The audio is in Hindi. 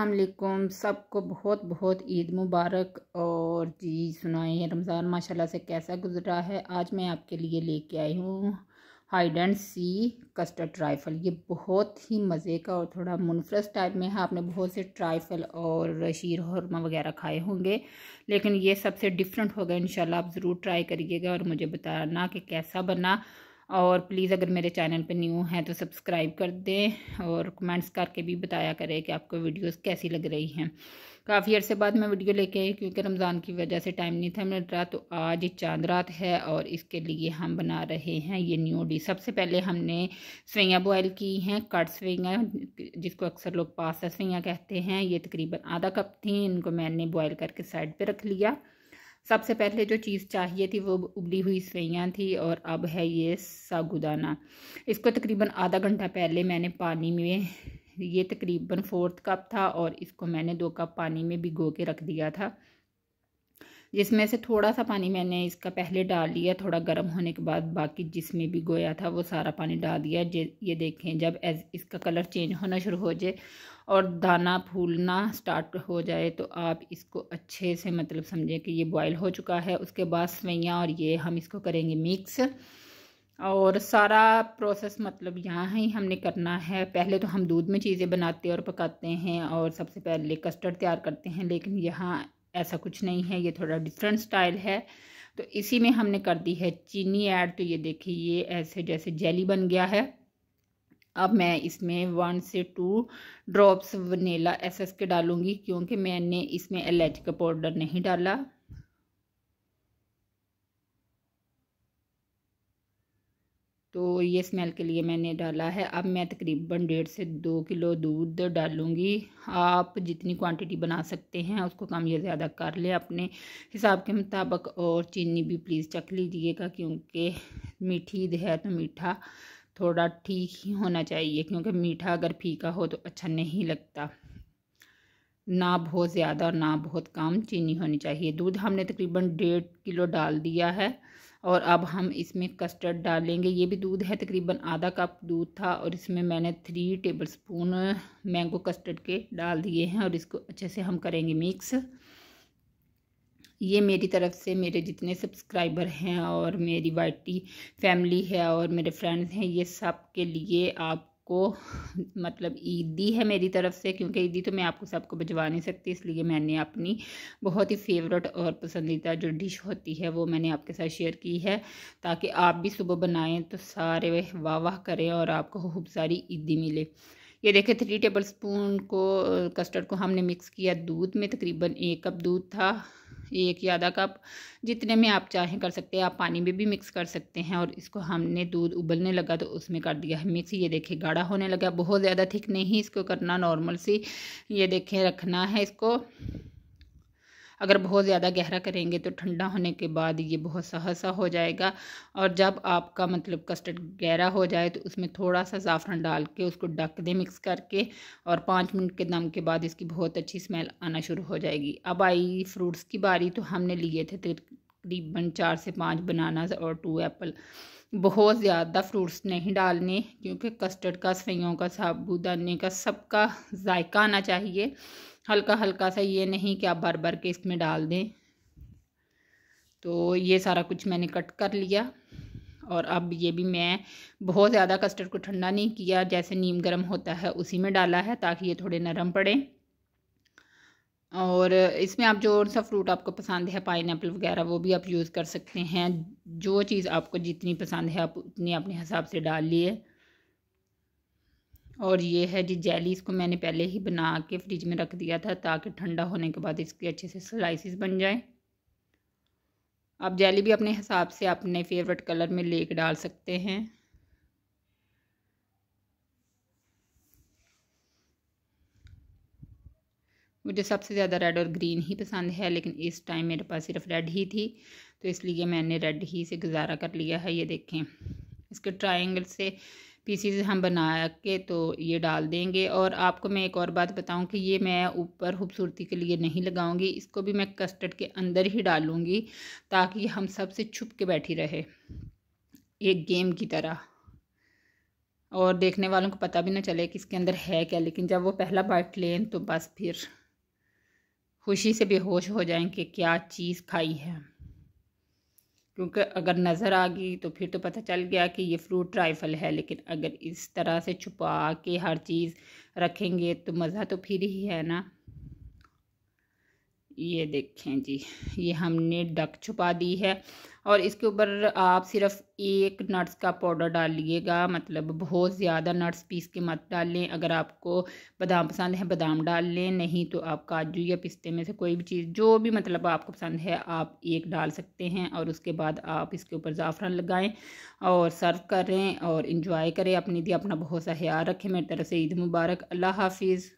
अल्लाम सबको बहुत बहुत ईद मुबारक और जी सुनाए रमज़ान माशाल्लाह से कैसा गुजरा है आज मैं आपके लिए लेके आई हूँ hide and seek custard trifle ये बहुत ही मज़े का और थोड़ा मुनफरस टाइप में है आपने बहुत से ट्राइफल और शीर हरमा वगैरह खाए होंगे लेकिन ये सबसे डिफरेंट होगा इन आप ज़रूर ट्राई करिएगा और मुझे बताना कि कैसा बना और प्लीज़ अगर मेरे चैनल पे न्यू हैं तो सब्सक्राइब कर दें और कमेंट्स करके भी बताया करें कि आपको वीडियोस कैसी लग रही हैं काफ़ी अर्से बाद मैं वीडियो लेके आई क्योंकि रमज़ान की वजह से टाइम नहीं था मिल रहा तो आज चांद रात है और इसके लिए हम बना रहे हैं ये न्यू डिश सबसे पहले हमने सवैयाँ बॉयल की हैं कट सवैयाँ जिसको अक्सर लोग पास्ता सवैयाँ कहते हैं ये तकरीबन आधा कप थी इनको मैंने बॉयल करके साइड पर रख लिया सबसे पहले जो चीज़ चाहिए थी वो उबली हुई सेवैयाँ थी और अब है ये सागुदाना इसको तकरीबन आधा घंटा पहले मैंने पानी में ये तकरीबन फोर्थ कप था और इसको मैंने दो कप पानी में भिगो के रख दिया था जिसमें से थोड़ा सा पानी मैंने इसका पहले डाल लिया थोड़ा गर्म होने के बाद बाकी जिसमें भी गोया था वो सारा पानी डाल दिया ये देखें जब एज इसका कलर चेंज होना शुरू हो जाए और दाना फूलना स्टार्ट हो जाए तो आप इसको अच्छे से मतलब समझें कि ये बॉयल हो चुका है उसके बाद सवैयाँ और ये हम इसको करेंगे मिक्स और सारा प्रोसेस मतलब यहाँ ही हमने करना है पहले तो हम दूध में चीज़ें बनाते और पकाते हैं और सबसे पहले कस्टर्ड तैयार करते हैं लेकिन यहाँ ऐसा कुछ नहीं है ये थोड़ा डिफरेंट स्टाइल है तो इसी में हमने कर दी है चीनी ऐड तो ये देखिए ये ऐसे जैसे जेली बन गया है अब मैं इसमें वन से टू ड्रॉप्स वनीला एस के डालूँगी क्योंकि मैंने इसमें इलायची का पाउडर नहीं डाला तो ये स्मेल के लिए मैंने डाला है अब मैं तकरीबन डेढ़ से दो किलो दूध डालूँगी आप जितनी क्वांटिटी बना सकते हैं उसको कम या ज़्यादा कर लें अपने हिसाब के मुताबिक और चीनी भी प्लीज़ चख लीजिएगा क्योंकि मीठी है तो मीठा थोड़ा ठीक ही होना चाहिए क्योंकि मीठा अगर फीका हो तो अच्छा नहीं लगता ना बहुत ज़्यादा और ना बहुत कम चीनी होनी चाहिए दूध हमने तकरीबन डेढ़ किलो डाल दिया है और अब हम इसमें कस्टर्ड डालेंगे ये भी दूध है तकरीबन आधा कप दूध था और इसमें मैंने three tablespoon mango custard के डाल दिए हैं और इसको अच्छे से हम करेंगे मिक्स ये मेरी तरफ से मेरे जितने सब्सक्राइबर हैं और मेरी वाइटी फैमिली है और मेरे फ्रेंड्स हैं ये सब के लिए आप आपको मतलब ईद दी है मेरी तरफ से क्योंकि ईदी तो मैं आपको सबको भिजवा नहीं सकती इसलिए मैंने अपनी बहुत ही फेवरेट और पसंदीदा जो डिश होती है वो मैंने आपके साथ शेयर की है ताकि आप भी सुबह बनाएं तो सारे वाह वाह करें और आपको खूब सारी ईदी मिले ये देखें थ्री टेबल स्पून को कस्टर्ड को हमने मिक्स किया दूध में तकरीबन एक कप दूध था एक या आधा कप जितने में आप चाहें कर सकते हैं आप पानी में भी मिक्स कर सकते हैं और इसको हमने दूध उबलने लगा तो उसमें कर दिया है मिक्स ये देखिए गाढ़ा होने लगा बहुत ज़्यादा थिक नहीं इसको करना नॉर्मल सी ये देखें रखना है इसको अगर बहुत ज़्यादा गहरा करेंगे तो ठंडा होने के बाद ये बहुत सहसा हो जाएगा और जब आपका मतलब कस्टर्ड गहरा हो जाए तो उसमें थोड़ा सा ज़ाफ़रान डाल के उसको ढक दें मिक्स करके और पाँच मिनट के दम के बाद इसकी बहुत अच्छी स्मेल आना शुरू हो जाएगी अब आई फ्रूट्स की बारी तो हमने लिए थे तकरीबन चार से पाँच बनाना और टू एप्पल बहुत ज़्यादा फ्रूट्स नहीं डालने क्योंकि कस्टर्ड का सफैयों का साबूदाने का सबका जायका आना चाहिए हल्का हल्का सा ये नहीं कि आप बार बार के इसमें डाल दें तो ये सारा कुछ मैंने कट कर लिया और अब ये भी मैं बहुत ज़्यादा कस्टर्ड को ठंडा नहीं किया जैसे नीम गर्म होता है उसी में डाला है ताकि ये थोड़े नरम पड़े और इसमें आप जो सा फ्रूट आपको पसंद है पाइन वगैरह वो भी आप यूज़ कर सकते हैं जो चीज़ आपको जितनी पसंद है आप उतनी अपने हिसाब से डाल लिए और ये है जी जेली इसको मैंने पहले ही बना के फ्रिज में रख दिया था ताकि ठंडा होने के बाद इसके अच्छे से स्लाइसिस बन जाए आप जेली भी अपने हिसाब से अपने फेवरेट कलर में ले डाल सकते हैं मुझे सबसे ज़्यादा रेड और ग्रीन ही पसंद है लेकिन इस टाइम मेरे पास सिर्फ रेड ही थी तो इसलिए मैंने रेड ही से गुजारा कर लिया है ये देखें इसके ट्रायंगल से पीसीज हम बना के तो ये डाल देंगे और आपको मैं एक और बात बताऊं कि ये मैं ऊपर खूबसूरती के लिए नहीं लगाऊंगी इसको भी मैं कस्टर्ड के अंदर ही डालूंगी ताकि हम सबसे छुप के बैठी रहे एक गेम की तरह और देखने वालों को पता भी ना चले कि इसके अंदर है क्या लेकिन जब वो पहला बाइट लें तो बस फिर खुशी से बेहोश हो जाएँ कि क्या चीज़ खाई है क्योंकि अगर नज़र आ गई तो फिर तो पता चल गया कि ये फ्रूट ट्राइफल है लेकिन अगर इस तरह से छुपा के हर चीज़ रखेंगे तो मज़ा तो फिर ही है ना ये देखें जी ये हमने डक छुपा दी है और इसके ऊपर आप सिर्फ एक नट्स का पाउडर डालिएगा मतलब बहुत ज़्यादा नट्स पीस के मत डाल लें अगर आपको बादाम पसंद है बादाम डाल लें नहीं तो आप काजू या पिस्ते में से कोई भी चीज़ जो भी मतलब आपको पसंद है आप एक डाल सकते हैं और उसके बाद आप इसके ऊपर ज़ाफ़रान लगाएं और सर्व करें और इन्जॉय करें अपनी दी अपना बहुत सा ख्याल रखें मेरी तरफ से ईद मुबारक अल्लाह हाफिज़